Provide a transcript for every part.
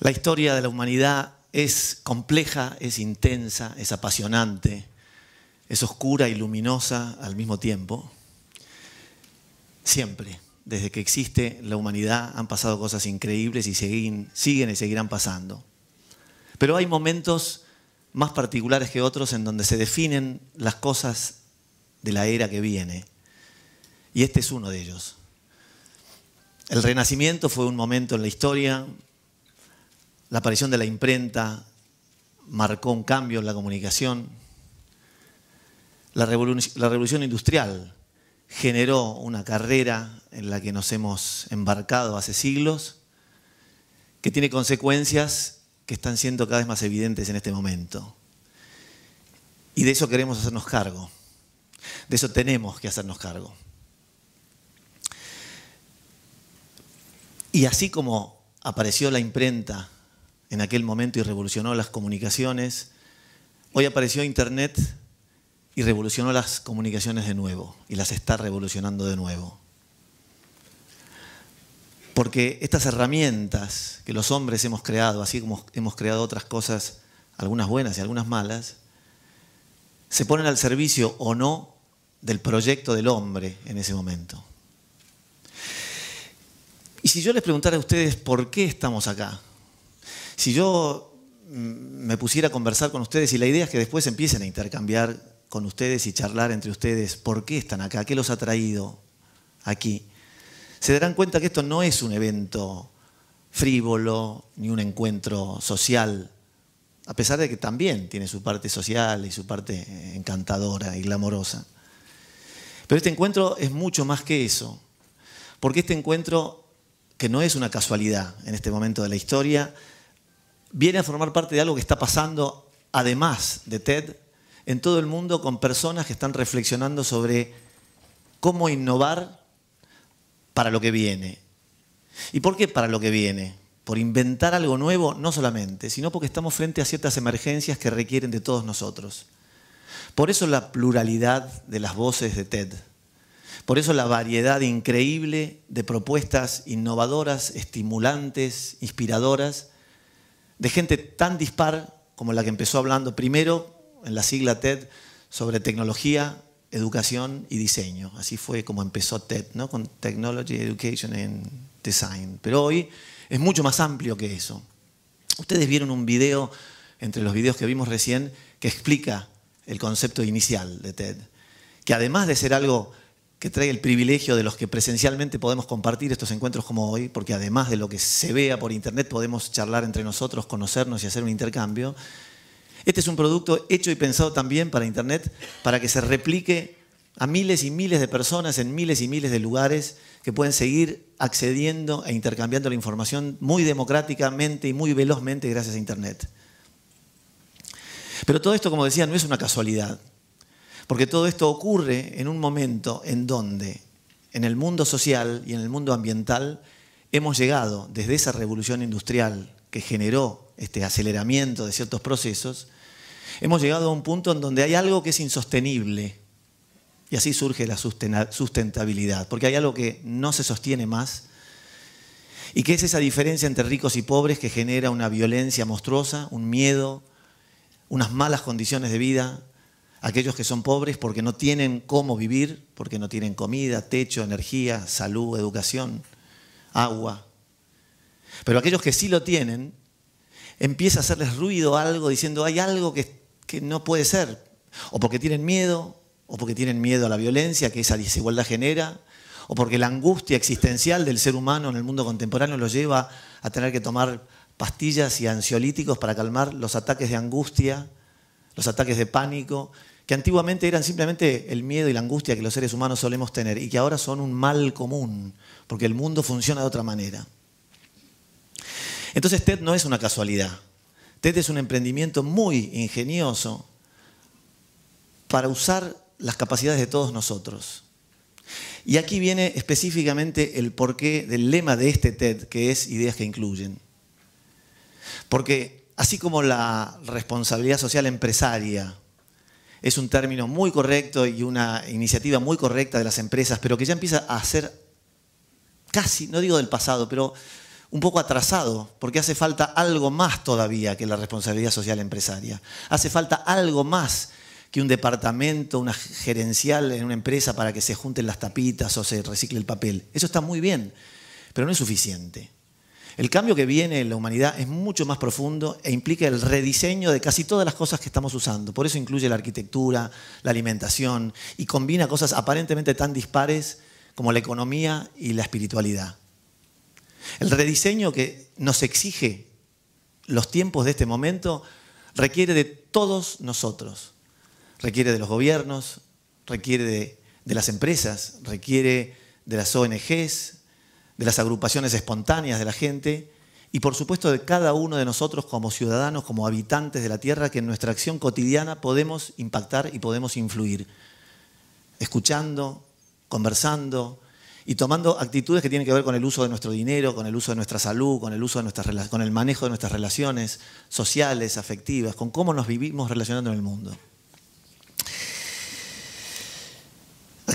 La historia de la humanidad es compleja, es intensa, es apasionante, es oscura y luminosa al mismo tiempo. Siempre, desde que existe la humanidad, han pasado cosas increíbles y siguen, y seguirán pasando. Pero hay momentos más particulares que otros en donde se definen las cosas de la era que viene. Y este es uno de ellos. El Renacimiento fue un momento en la historia la aparición de la imprenta marcó un cambio en la comunicación. La, revolución industrial generó una carrera en la que nos hemos embarcado hace siglos, que tiene consecuencias que están siendo cada vez más evidentes en este momento. Y de eso queremos hacernos cargo. De eso tenemos que hacernos cargo. Y así como apareció la imprenta en aquel momento y revolucionó las comunicaciones. Hoy apareció Internet y revolucionó las comunicaciones de nuevo y las está revolucionando de nuevo. Porque estas herramientas que los hombres hemos creado, así como hemos creado otras cosas, algunas buenas y algunas malas, se ponen al servicio o no del proyecto del hombre en ese momento. Y si yo les preguntara a ustedes por qué estamos acá, si yo mm, me pusiera a conversar con ustedes y la idea es que después empiecen a intercambiar con ustedes y charlar entre ustedes por qué están acá, qué los ha traído aquí, se darán cuenta que esto no es un evento frívolo ni un encuentro social, a pesar de que también tiene su parte social y su parte encantadora y glamorosa. Pero este encuentro es mucho más que eso, porque este encuentro, que no es una casualidad en este momento de la historia, viene a formar parte de algo que está pasando, además de TED, en todo el mundo con personas que están reflexionando sobre cómo innovar para lo que viene. ¿Y por qué para lo que viene? Por inventar algo nuevo, no solamente, sino porque estamos frente a ciertas emergencias que requieren de todos nosotros. Por eso la pluralidad de las voces de TED. Por eso la variedad increíble de propuestas innovadoras, estimulantes, inspiradoras de gente tan dispar como la que empezó hablando primero en la sigla TED sobre tecnología, educación y diseño. Así fue como empezó TED, ¿no? con Technology, Education and Design. Pero hoy es mucho más amplio que eso. Ustedes vieron un video, entre los videos que vimos recién, que explica el concepto inicial de TED, que además de ser algo que trae el privilegio de los que presencialmente podemos compartir estos encuentros como hoy, porque además de lo que se vea por internet podemos charlar entre nosotros, conocernos y hacer un intercambio. Este es un producto hecho y pensado también para internet, para que se replique a miles y miles de personas en miles y miles de lugares que pueden seguir accediendo e intercambiando la información muy democráticamente y muy velozmente gracias a internet. Pero todo esto, como decía, no es una casualidad. Porque todo esto ocurre en un momento en donde en el mundo social y en el mundo ambiental hemos llegado desde esa revolución industrial que generó este aceleramiento de ciertos procesos, hemos llegado a un punto en donde hay algo que es insostenible y así surge la sustentabilidad, porque hay algo que no se sostiene más y que es esa diferencia entre ricos y pobres que genera una violencia monstruosa, un miedo, unas malas condiciones de vida, aquellos que son pobres porque no tienen cómo vivir, porque no tienen comida, techo, energía, salud, educación, agua. Pero aquellos que sí lo tienen, empieza a hacerles ruido algo diciendo hay algo que, no puede ser, o porque tienen miedo, o porque tienen miedo a la violencia que esa desigualdad genera, o porque la angustia existencial del ser humano en el mundo contemporáneo lo lleva a tener que tomar pastillas y ansiolíticos para calmar los ataques de angustia, los ataques de pánico que antiguamente eran simplemente el miedo y la angustia que los seres humanos solemos tener y que ahora son un mal común, porque el mundo funciona de otra manera. Entonces TED no es una casualidad. TED es un emprendimiento muy ingenioso para usar las capacidades de todos nosotros. Y aquí viene específicamente el porqué del lema de este TED, que es ideas que incluyen. Porque así como la responsabilidad social empresaria es un término muy correcto y una iniciativa muy correcta de las empresas, pero que ya empieza a ser casi, no digo del pasado, pero un poco atrasado, porque hace falta algo más todavía que la responsabilidad social empresaria. Hace falta algo más que un departamento, una gerencial en una empresa para que se junten las tapitas o se recicle el papel. Eso está muy bien, pero no es suficiente. El cambio que viene en la humanidad es mucho más profundo e implica el rediseño de casi todas las cosas que estamos usando. Por eso incluye la arquitectura, la alimentación y combina cosas aparentemente tan dispares como la economía y la espiritualidad. El rediseño que nos exige los tiempos de este momento requiere de todos nosotros. Requiere de los gobiernos, requiere de, las empresas, requiere de las ONGs, de las agrupaciones espontáneas de la gente y por supuesto de cada uno de nosotros como ciudadanos, como habitantes de la Tierra, que en nuestra acción cotidiana podemos impactar y podemos influir, escuchando, conversando y tomando actitudes que tienen que ver con el uso de nuestro dinero, con el uso de nuestra salud, con el, uso de nuestras, con el manejo de nuestras relaciones sociales, afectivas, con cómo nos vivimos relacionando en el mundo.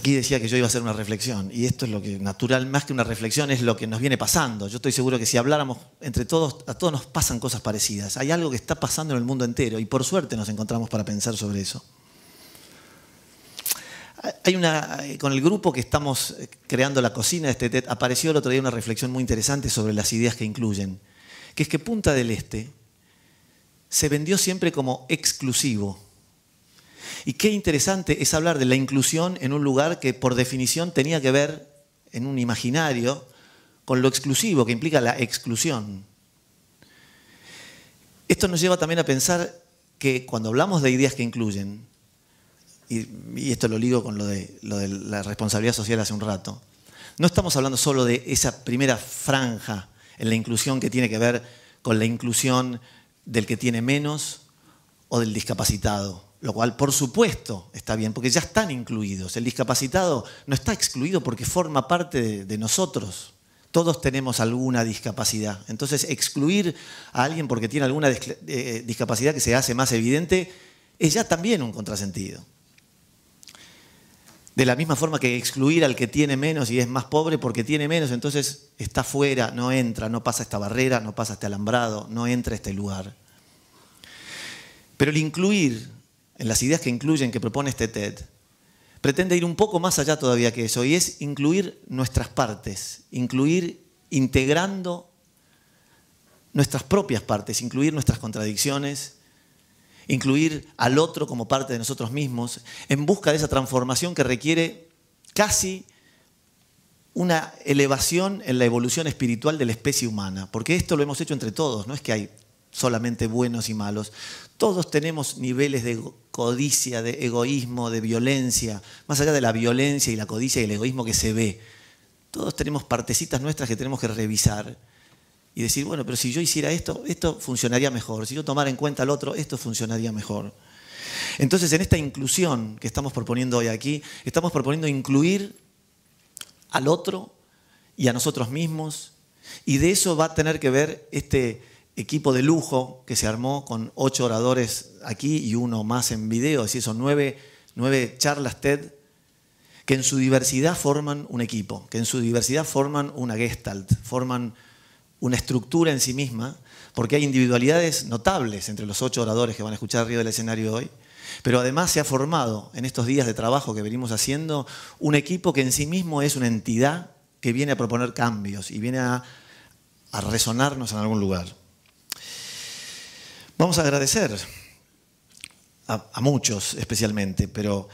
aquí decía que yo iba a hacer una reflexión y esto es lo que natural, más que una reflexión, es lo que nos viene pasando. Yo estoy seguro que si habláramos entre todos, a todos nos pasan cosas parecidas. Hay algo que está pasando en el mundo entero y por suerte nos encontramos para pensar sobre eso. Hay una, con el grupo que estamos eh, creando la cocina de este TED, apareció el otro día una reflexión muy interesante sobre las ideas que incluyen, que es que Punta del Este se vendió siempre como exclusivo y qué interesante es hablar de la inclusión en un lugar que por definición tenía que ver, en un imaginario, con lo exclusivo, que implica la exclusión. Esto nos lleva también a pensar que cuando hablamos de ideas que incluyen, y, esto lo ligo con de, lo de la responsabilidad social hace un rato, no estamos hablando solo de esa primera franja en la inclusión que tiene que ver con la inclusión del que tiene menos o del discapacitado lo cual por supuesto está bien, porque ya están incluidos. El discapacitado no está excluido porque forma parte de, nosotros. Todos tenemos alguna discapacidad. Entonces, excluir a alguien porque tiene alguna eh, eh, discapacidad que se hace más evidente es ya también un contrasentido. De la misma forma que excluir al que tiene menos y es más pobre porque tiene menos, entonces está fuera, no entra, no pasa esta barrera, no pasa este alambrado, no entra este lugar. Pero el incluir en las ideas que incluyen, que propone este TED, pretende ir un poco más allá todavía que eso, y es incluir nuestras partes, incluir integrando nuestras propias partes, incluir nuestras contradicciones, incluir al otro como parte de nosotros mismos, en busca de esa transformación que requiere casi una elevación en la evolución espiritual de la especie humana, porque esto lo hemos hecho entre todos, no es que hay solamente buenos y malos. Todos tenemos niveles de codicia, de egoísmo, de violencia, más allá de la violencia y la codicia y el egoísmo que se ve. Todos tenemos partecitas nuestras que tenemos que revisar y decir, bueno, pero si yo hiciera esto, esto funcionaría mejor. Si yo tomara en cuenta al otro, esto funcionaría mejor. Entonces, en esta inclusión que estamos proponiendo hoy aquí, estamos proponiendo incluir al otro y a nosotros mismos. Y de eso va a tener que ver este, equipo de lujo que se armó con ocho oradores aquí y uno más en video, así son nueve, charlas TED que en su diversidad forman un equipo, que en su diversidad forman una gestalt, forman una estructura en sí misma, porque hay individualidades notables entre los ocho oradores que van a escuchar arriba del escenario hoy, pero además se ha formado en estos días de trabajo que venimos haciendo un equipo que en sí mismo es una entidad que viene a proponer cambios y viene a resonarnos en algún lugar. Vamos a agradecer a, muchos especialmente, pero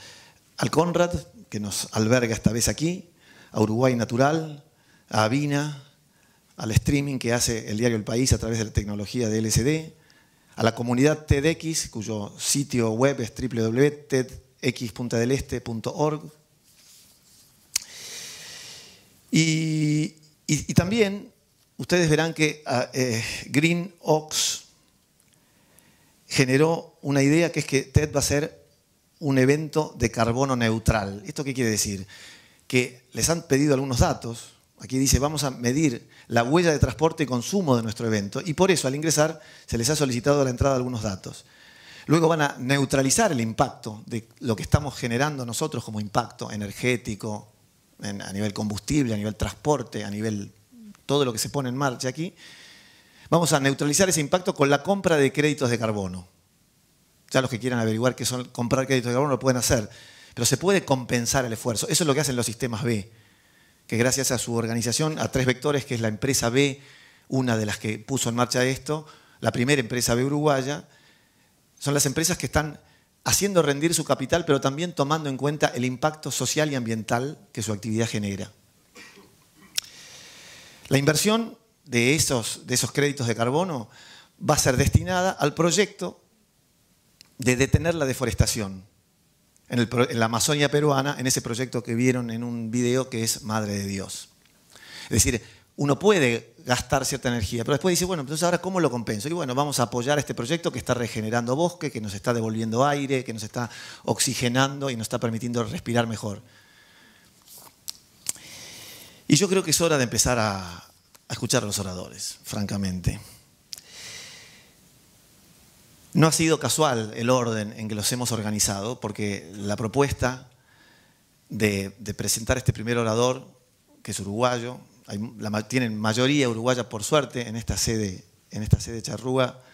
al Conrad, que nos alberga esta vez aquí, a Uruguay Natural, a Avina, al streaming que hace el diario El País a través de la tecnología de LCD, a la comunidad TEDx, cuyo sitio web es www.tedx.deleste.org. Y, también ustedes verán que ah, eh, Green Ox generó una idea que es que TED va a ser un evento de carbono neutral. ¿Esto qué quiere decir? Que les han pedido algunos datos. Aquí dice, vamos a medir la huella de transporte y consumo de nuestro evento. Y por eso, al ingresar, se les ha solicitado a la entrada algunos datos. Luego van a neutralizar el impacto de lo que estamos generando nosotros como impacto energético, a nivel combustible, a nivel transporte, a nivel todo lo que se pone en marcha aquí. Vamos a neutralizar ese impacto con la compra de créditos de carbono. Ya los que quieran averiguar qué son comprar créditos de carbono lo pueden hacer, pero se puede compensar el esfuerzo. Eso es lo que hacen los sistemas B, que gracias a su organización, a tres vectores, que es la empresa B, una de las que puso en marcha esto, la primera empresa B uruguaya, son las empresas que están haciendo rendir su capital, pero también tomando en cuenta el impacto social y ambiental que su actividad genera. La inversión de esos, de esos créditos de carbono va a ser destinada al proyecto de detener la deforestación en, en, la Amazonia peruana, en ese proyecto que vieron en un video que es Madre de Dios. Es decir, uno puede gastar cierta energía, pero después dice, bueno, entonces ahora cómo lo compenso. Y bueno, vamos a apoyar este proyecto que está regenerando bosque, que nos está devolviendo aire, que nos está oxigenando y nos está permitiendo respirar mejor. Y yo creo que es hora de empezar a, a escuchar a los oradores, francamente. No ha sido casual el orden en que los hemos organizado, porque la propuesta de, presentar este primer orador, que es uruguayo, la, tienen mayoría uruguaya por suerte en esta sede, en esta sede charrúa,